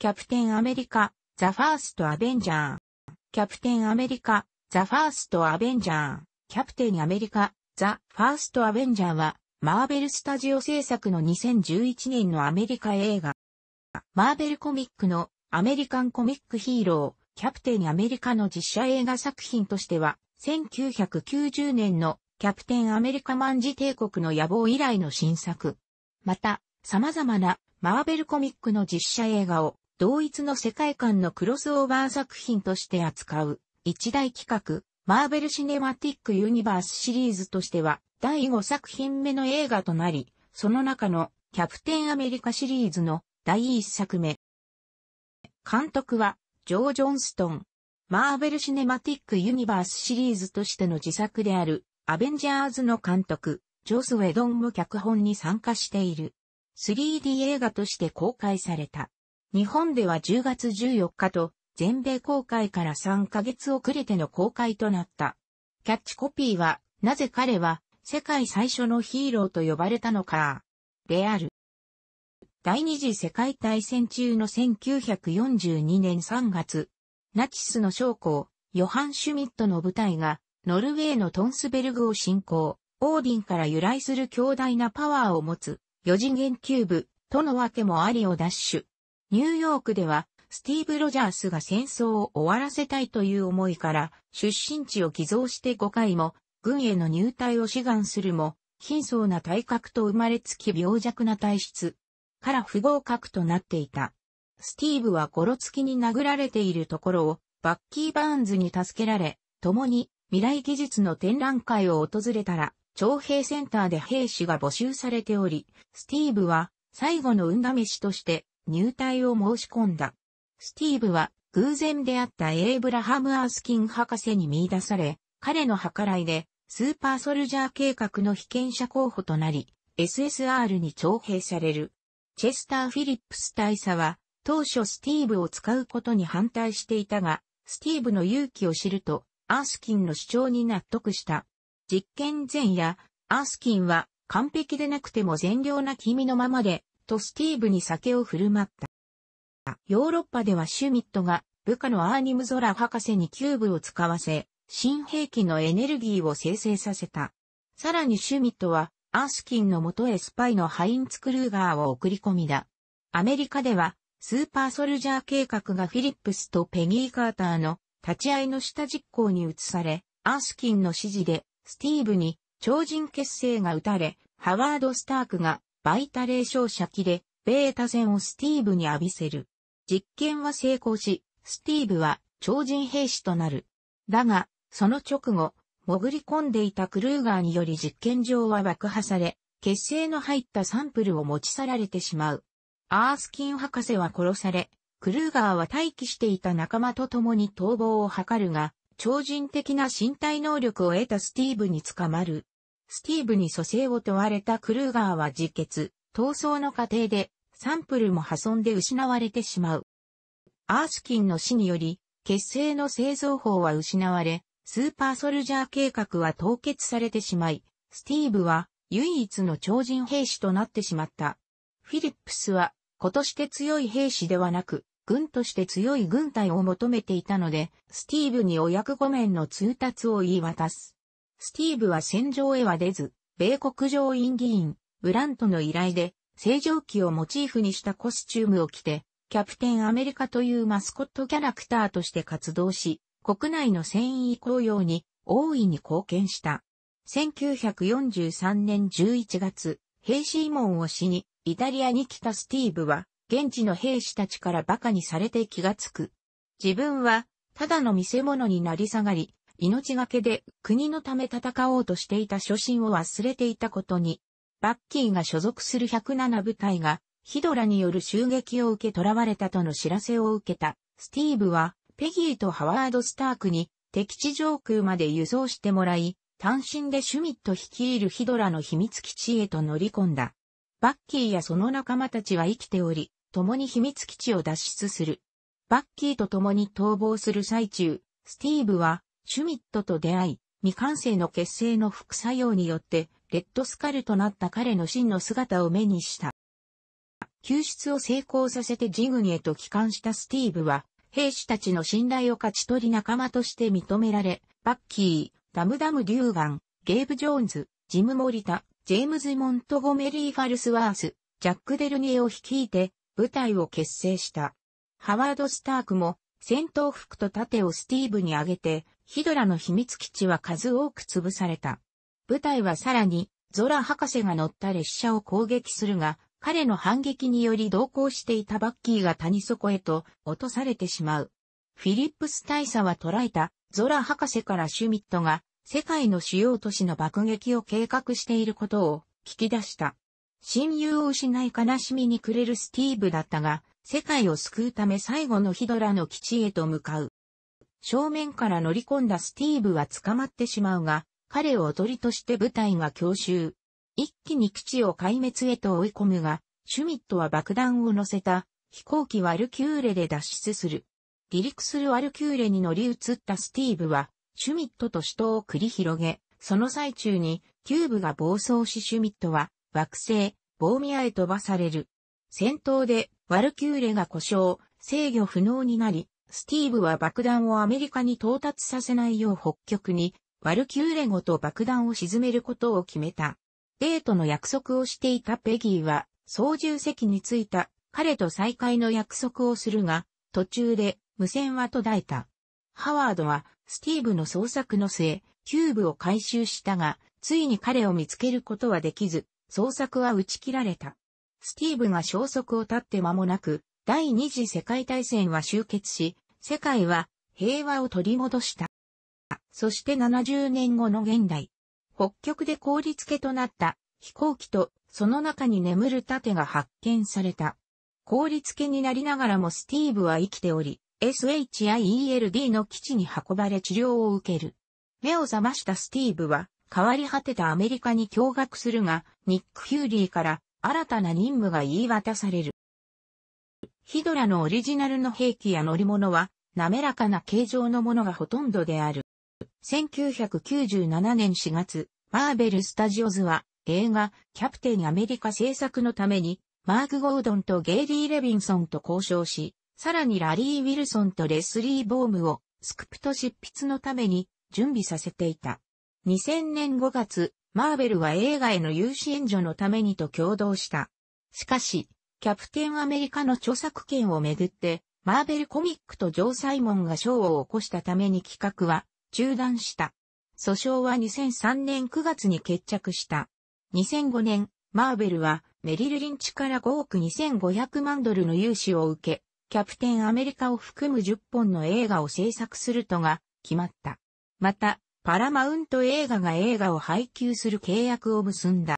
キャプテンアメリカ、ザ・ファースト・アベンジャー。キャプテンアメリカ、ザ・ファースト・アベンジャー。キャプテンアメリカ、ザ・ファースト・アベンジャーは、マーベル・スタジオ制作の2011年のアメリカ映画。マーベルコミックのアメリカンコミックヒーロー、キャプテンアメリカの実写映画作品としては、1990年のキャプテンアメリカマンジ帝国の野望以来の新作。また、様々なマーベルコミックの実写映画を同一の世界観のクロスオーバー作品として扱う、一大企画、マーベル・シネマティック・ユニバースシリーズとしては、第5作品目の映画となり、その中の、キャプテン・アメリカシリーズの第1作目。監督は、ジョー・ジョンストン。マーベル・シネマティック・ユニバースシリーズとしての自作である、アベンジャーズの監督、ジョス・ウェドンも脚本に参加している。3D 映画として公開された。日本では10月14日と、全米公開から3ヶ月遅れての公開となった。キャッチコピーは、なぜ彼は、世界最初のヒーローと呼ばれたのか。である。第二次世界大戦中の1942年3月、ナチスの将校、ヨハン・シュミットの部隊が、ノルウェーのトンスベルグを侵攻、オーディンから由来する強大なパワーを持つ、四次元キューブ、とのわけもありを奪取。ニューヨークでは、スティーブ・ロジャースが戦争を終わらせたいという思いから、出身地を偽造して5回も、軍への入隊を志願するも、貧相な体格と生まれつき病弱な体質から不合格となっていた。スティーブはゴロつきに殴られているところを、バッキー・バーンズに助けられ、共に未来技術の展覧会を訪れたら、徴兵センターで兵士が募集されており、スティーブは最後の運試しとして入隊を申し込んだ。スティーブは偶然出会ったエイブラハム・アースキン博士に見出され、彼の計らいでスーパーソルジャー計画の被験者候補となり、SSR に徴兵される。チェスター・フィリップス大佐は、当初スティーブを使うことに反対していたが、スティーブの勇気を知ると、アースキンの主張に納得した。実験前夜、アースキンは完璧でなくても善良な君のままでとスティーブに酒を振る舞った。ヨーロッパではシュミットが部下のアーニムゾラ博士にキューブを使わせ、新兵器のエネルギーを生成させた。さらにシュミットは、アースキンの元へスパイのハインツ・クルーガーを送り込みだ。アメリカでは、スーパーソルジャー計画がフィリップスとペギー・カーターの立ち会いの下実行に移され、アースキンの指示で、スティーブに超人結成が打たれ、ハワード・スタークがバイタ冷焼射器で、ベータ線をスティーブに浴びせる。実験は成功し、スティーブは超人兵士となる。だが、その直後、潜り込んでいたクルーガーにより実験場は爆破され、血清の入ったサンプルを持ち去られてしまう。アースキン博士は殺され、クルーガーは待機していた仲間と共に逃亡を図るが、超人的な身体能力を得たスティーブに捕まる。スティーブに蘇生を問われたクルーガーは自決、逃走の過程でサンプルも破損で失われてしまう。アースキンの死により、血清の製造法は失われ、スーパーソルジャー計画は凍結されてしまい、スティーブは唯一の超人兵士となってしまった。フィリップスは、子として強い兵士ではなく、軍として強い軍隊を求めていたので、スティーブにお役御免の通達を言い渡す。スティーブは戦場へは出ず、米国上院議員、ブラントの依頼で、正常期をモチーフにしたコスチュームを着て、キャプテンアメリカというマスコットキャラクターとして活動し、国内の戦意公用に大いに貢献した。1943年11月、兵士慰問をしに、イタリアに来たスティーブは、現地の兵士たちから馬鹿にされて気がつく。自分は、ただの見せ物になり下がり、命がけで国のため戦おうとしていた初心を忘れていたことに、バッキーが所属する107部隊がヒドラによる襲撃を受け囚われたとの知らせを受けた、スティーブはペギーとハワード・スタークに敵地上空まで輸送してもらい、単身でシュミット率いるヒドラの秘密基地へと乗り込んだ。バッキーやその仲間たちは生きており、共に秘密基地を脱出する。バッキーと共に逃亡する最中、スティーブはシュミットと出会い、未完成の結成の副作用によって、レッドスカルとなった彼の真の姿を目にした。救出を成功させてジグニへと帰還したスティーブは、兵士たちの信頼を勝ち取り仲間として認められ、バッキー、ダムダム・デューガン、ゲーブ・ジョーンズ、ジム・モリタ、ジェームズ・モントゴメリー・ファルスワース、ジャック・デルニエを率いて、部隊を結成した。ハワード・スタークも、戦闘服と盾をスティーブにあげて、ヒドラの秘密基地は数多く潰された。部隊はさらに、ゾラ博士が乗った列車を攻撃するが、彼の反撃により同行していたバッキーが谷底へと落とされてしまう。フィリップス大佐は捉えたゾラ博士からシュミットが世界の主要都市の爆撃を計画していることを聞き出した。親友を失い悲しみに暮れるスティーブだったが、世界を救うため最後のヒドラの基地へと向かう。正面から乗り込んだスティーブは捕まってしまうが、彼をおとりとして部隊が強襲。一気に基地を壊滅へと追い込むが、シュミットは爆弾を乗せた飛行機ワルキューレで脱出する。離陸するワルキューレに乗り移ったスティーブは、シュミットと死闘を繰り広げ、その最中にキューブが暴走しシュミットは惑星、ボーミアへ飛ばされる。戦闘でワルキューレが故障、制御不能になり、スティーブは爆弾をアメリカに到達させないよう北極に、ワルキューレごと爆弾を沈めることを決めた。デートの約束をしていたペギーは、操縦席に着いた彼と再会の約束をするが、途中で無線は途絶えた。ハワードはスティーブの捜索の末、キューブを回収したが、ついに彼を見つけることはできず、捜索は打ち切られた。スティーブが消息を絶って間もなく、第二次世界大戦は終結し、世界は平和を取り戻した。そして70年後の現代、北極で氷付けとなった飛行機とその中に眠る盾が発見された。氷付けになりながらもスティーブは生きており、SHIELD の基地に運ばれ治療を受ける。目を覚ましたスティーブは、変わり果てたアメリカに驚愕するが、ニック・ヒューリーから新たな任務が言い渡される。ヒドラのオリジナルの兵器や乗り物は、滑らかな形状のものがほとんどである。1997年4月、マーベル・スタジオズは、映画、キャプテンアメリカ制作のために、マーク・ゴードンとゲイリー・レビンソンと交渉し、さらにラリー・ウィルソンとレスリー・ボームを、スクプト執筆のために、準備させていた。2000年5月、マーベルは映画への融資援助のためにと共同した。しかし、キャプテンアメリカの著作権をめぐって、マーベルコミックとジョー・サイモンが賞を起こしたために企画は中断した。訴訟は2003年9月に決着した。2005年、マーベルはメリル・リンチから5億2500万ドルの融資を受け、キャプテンアメリカを含む10本の映画を制作するとが決まった。また、パラマウント映画が映画を配給する契約を結んだ。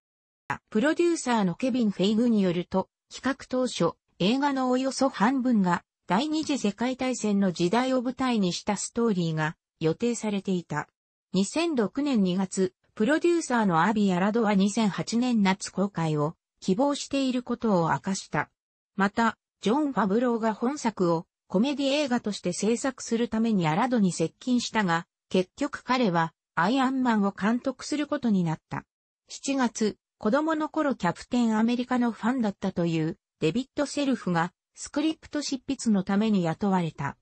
プロデューサーのケビン・フェイグによると、企画当初、映画のおよそ半分が第二次世界大戦の時代を舞台にしたストーリーが予定されていた。2006年2月、プロデューサーのアビ・アラドは2008年夏公開を希望していることを明かした。また、ジョン・ファブローが本作をコメディ映画として制作するためにアラドに接近したが、結局彼はアイアンマンを監督することになった。7月、子供の頃キャプテンアメリカのファンだったというデビッド・セルフがスクリプト執筆のために雇われた。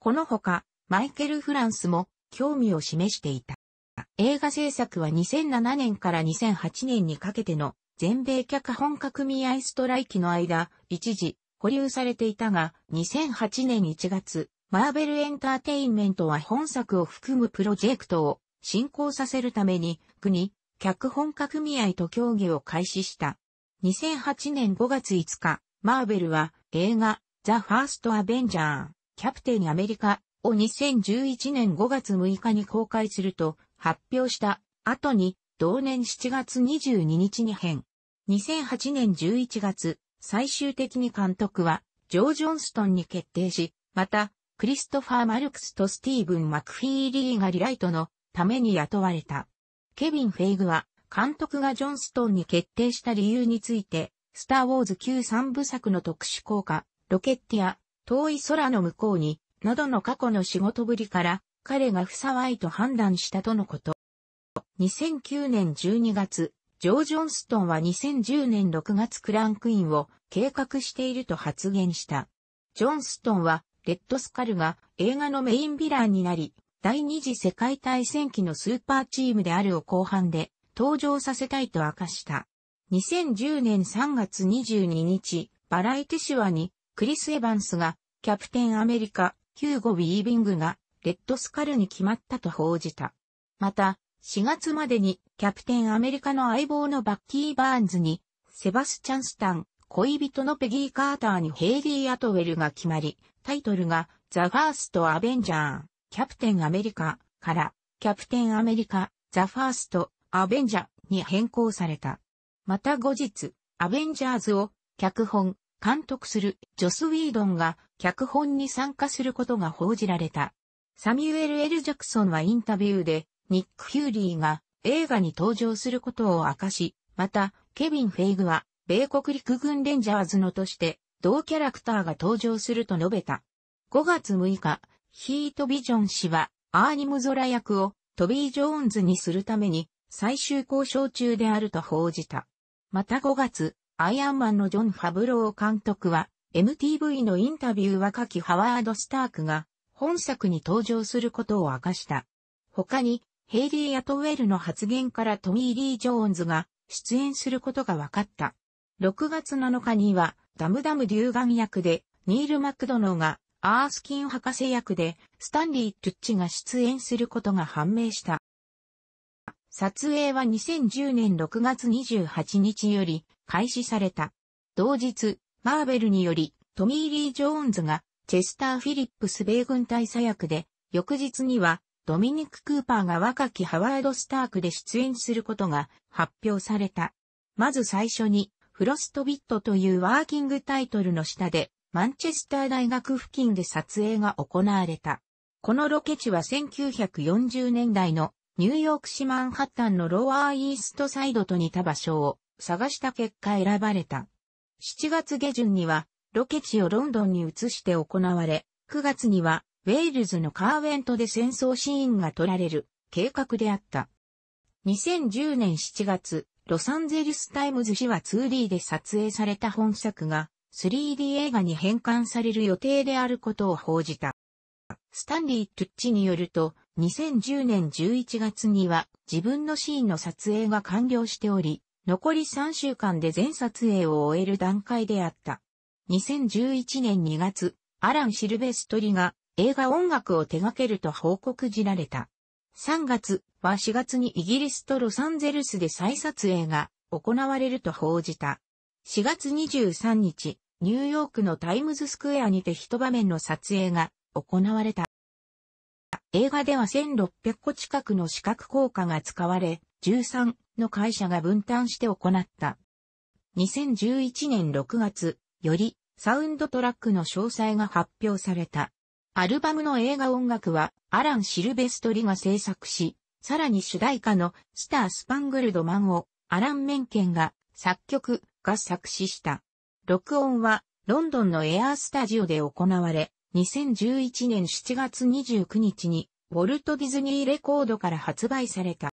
このほか、マイケル・フランスも興味を示していた。映画制作は2007年から2008年にかけての全米脚本家組合ストライキの間、一時保留されていたが、2008年1月、マーベルエンターテインメントは本作を含むプロジェクトを進行させるために国、脚本家組合と協議を開始した。2008年5月5日、マーベルは映画ザ・ファースト・アベンジャー、キャプテン・アメリカを2011年5月6日に公開すると発表した後に同年7月22日に編。2008年11月、最終的に監督はジョー・ジョンストンに決定し、またクリストファー・マルクスとスティーブン・マクフィーリーがリライトのために雇われた。ケビン・フェイグは、監督がジョンストンに決定した理由について、スター・ウォーズ旧三部作の特殊効果、ロケッティア、遠い空の向こうに、などの過去の仕事ぶりから、彼がふさわいと判断したとのこと。2009年12月、ジョー・ジョンストンは2010年6月クランクインを計画していると発言した。ジョンストンはレッドスカルが映画のメインヴィランになり、第二次世界大戦期のスーパーチームであるを後半で登場させたいと明かした。2010年3月22日、バラエティ手話にクリス・エヴァンスがキャプテンアメリカ、ヒューゴ・ウィービングがレッドスカルに決まったと報じた。また、4月までにキャプテンアメリカの相棒のバッキー・バーンズにセバスチャン・スタン、恋人のペギー・カーターにヘイリー・アトウェルが決まり、タイトルがザ・ファースト・アベンジャー、キャプテン・アメリカからキャプテン・アメリカ、ザ・ファースト・アベンジャーに変更された。また後日、アベンジャーズを脚本、監督するジョス・ウィードンが脚本に参加することが報じられた。サミュエル・エル・ジャクソンはインタビューで、ニック・ヒューリーが映画に登場することを明かし、また、ケビン・フェイグは米国陸軍レンジャーズのとして同キャラクターが登場すると述べた。5月6日、ヒートビジョン氏はアーニムゾラ役をトビー・ジョーンズにするために最終交渉中であると報じた。また5月、アイアンマンのジョン・ファブロー監督は MTV のインタビュー若きハワード・スタークが本作に登場することを明かした。他に、ヘイリー・アトウェルの発言からトミー・リー・ジョーンズが出演することが分かった。6月7日には、ダムダム竜眼役で、ニール・マクドノが、アースキン博士役で、スタンリー・トゥッチが出演することが判明した。撮影は2010年6月28日より開始された。同日、マーベルにより、トミー・リー・ジョーンズが、チェスター・フィリップス米軍大佐役で、翌日には、ドミニク・クーパーが若きハワード・スタークで出演することが発表された。まず最初に、フロストビットというワーキングタイトルの下で、マンチェスター大学付近で撮影が行われた。このロケ地は1940年代のニューヨーク市マンハッタンのロワーイーストサイドと似た場所を探した結果選ばれた。7月下旬にはロケ地をロンドンに移して行われ、9月にはウェールズのカーウェントで戦争シーンが撮られる計画であった。2010年7月、ロサンゼルスタイムズ氏は 2D で撮影された本作が 3D 映画に変換される予定であることを報じた。スタンリー・トゥッチによると、2010年11月には自分のシーンの撮影が完了しており、残り3週間で全撮影を終える段階であった。2011年2月、アラン・シルベストリが映画音楽を手掛けると報告じられた。3月は4月にイギリスとロサンゼルスで再撮影が行われると報じた。4月23日、ニューヨークのタイムズスクエアにて一場面の撮影が行われた。映画では1600個近くの視覚効果が使われ、13の会社が分担して行った。2011年6月、よりサウンドトラックの詳細が発表された。アルバムの映画音楽はアラン・シルベストリが制作し、さらに主題歌のスター・スパングルド・マンをアラン・メンケンが作曲が作詞した。録音はロンドンのエアースタジオで行われ、2011年7月29日にウォルト・ディズニーレコードから発売された。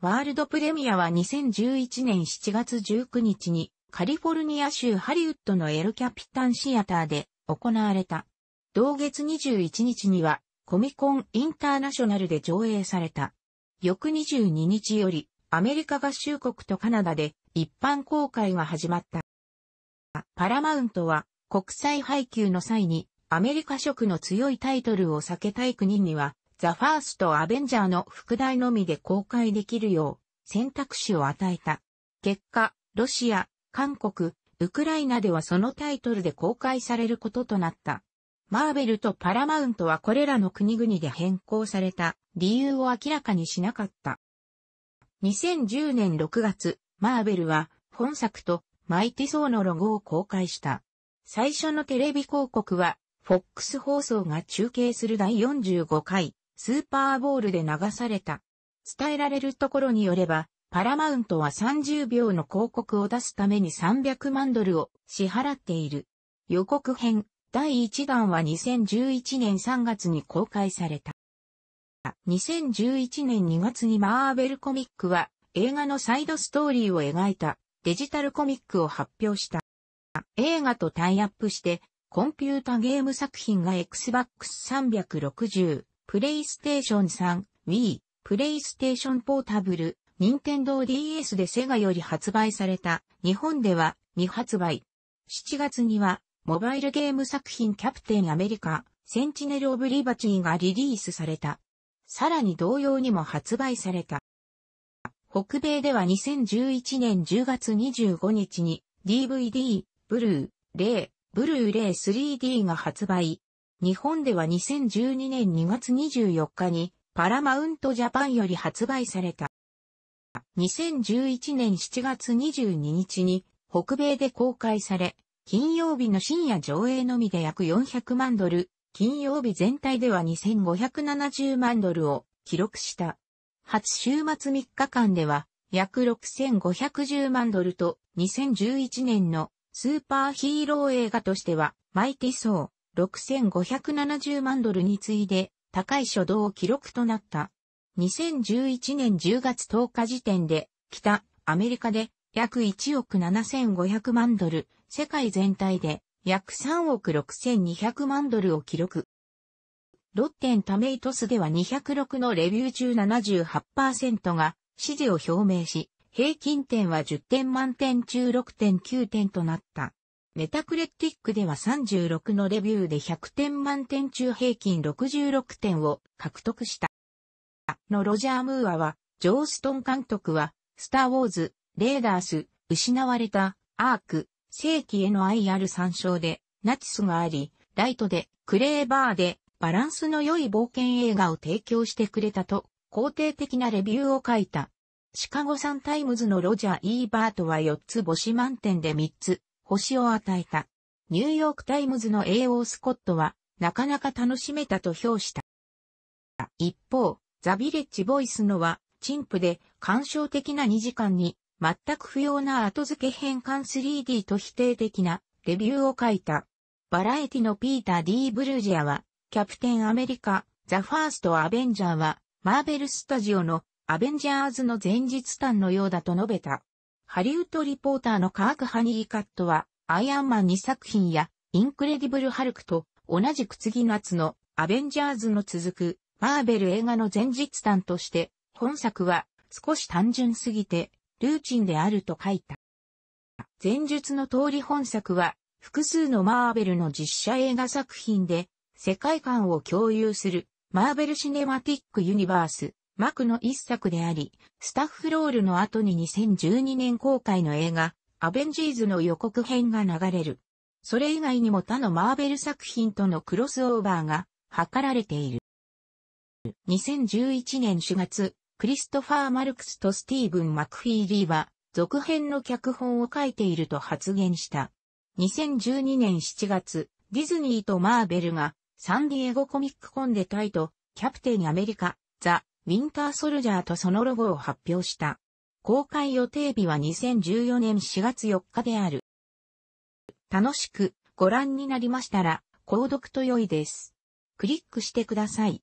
ワールドプレミアは2011年7月19日にカリフォルニア州ハリウッドのエルキャピタンシアターで行われた。同月21日にはコミコンインターナショナルで上映された。翌22日よりアメリカ合衆国とカナダで一般公開が始まった。パラマウントは国際配給の際にアメリカ色の強いタイトルを避けたい国にはザ・ファースト・アベンジャーの副題のみで公開できるよう選択肢を与えた。結果、ロシア、韓国、ウクライナではそのタイトルで公開されることとなった。マーベルとパラマウントはこれらの国々で変更された理由を明らかにしなかった。2010年6月、マーベルは本作とマイティソーのロゴを公開した。最初のテレビ広告は、フォックス放送が中継する第45回スーパーボールで流された。伝えられるところによれば、パラマウントは30秒の広告を出すために300万ドルを支払っている。予告編、第1弾は2011年3月に公開された。2011年2月にマーベルコミックは映画のサイドストーリーを描いたデジタルコミックを発表した。映画とタイアップしてコンピュータゲーム作品が Xbox 360、プレイステーション3、Wii、プレイステーションポータブル、任天堂 DS でセガより発売された。日本では未発売。7月にはモバイルゲーム作品キャプテンアメリカ、センチネル・オブ・リバティがリリースされた。さらに同様にも発売された。北米では2011年10月25日に DVD、ブルー、レイ、ブルーレイ 3D が発売。日本では2012年2月24日にパラマウントジャパンより発売された。2011年7月22日に北米で公開され、金曜日の深夜上映のみで約400万ドル、金曜日全体では2570万ドルを記録した。初週末3日間では約6510万ドルと2011年のスーパーヒーロー映画としてはマイティソー6570万ドルに次いで高い初動記録となった。2011年10月10日時点で北アメリカで約1億7500万ドル、世界全体で約3億6200万ドルを記録。ロッテンタメイトスでは206のレビュー中78%が支持を表明し、平均点は10点満点中6.9点となった。メタクレティックでは36のレビューで100点満点中平均66点を獲得した。のロジャー・ムーアは、ジョーストン監督は、スター・ウォーズ、レーダース、失われた、アーク、正規への愛ある参照で、ナチスがあり、ライトで、クレーバーで、バランスの良い冒険映画を提供してくれたと、肯定的なレビューを書いた。シカゴサンタイムズのロジャー・イーバートは4つ星満点で3つ、星を与えた。ニューヨークタイムズの A.O. スコットは、なかなか楽しめたと評した。一方、ザ・ビレッジ・ボイスのは、陳腐で、感傷的な2時間に、全く不要な後付け変換 3D と否定的なレビューを書いた。バラエティのピーター・ D・ ブルージアは、キャプテンアメリカ、ザ・ファースト・アベンジャーは、マーベル・スタジオのアベンジャーズの前日譚のようだと述べた。ハリウッドリポーターのカーク・ハニー・カットは、アイアンマン2作品や、インクレディブル・ハルクと、同じく次夏のアベンジャーズの続く、マーベル映画の前日譚として、本作は、少し単純すぎて、ルーチンであると書いた。前述の通り本作は、複数のマーベルの実写映画作品で、世界観を共有する、マーベル・シネマティック・ユニバース、マクの一作であり、スタッフロールの後に2012年公開の映画、アベンジーズの予告編が流れる。それ以外にも他のマーベル作品とのクロスオーバーが図られている。2011年4月、クリストファー・マルクスとスティーブン・マクフィーリーは、続編の脚本を書いていると発言した。2012年7月、ディズニーとマーベルが、サンディエゴコミックコンでタイト、キャプテンアメリカ、ザ・ウィンター・ソルジャーとそのロゴを発表した。公開予定日は2014年4月4日である。楽しくご覧になりましたら、購読と良いです。クリックしてください。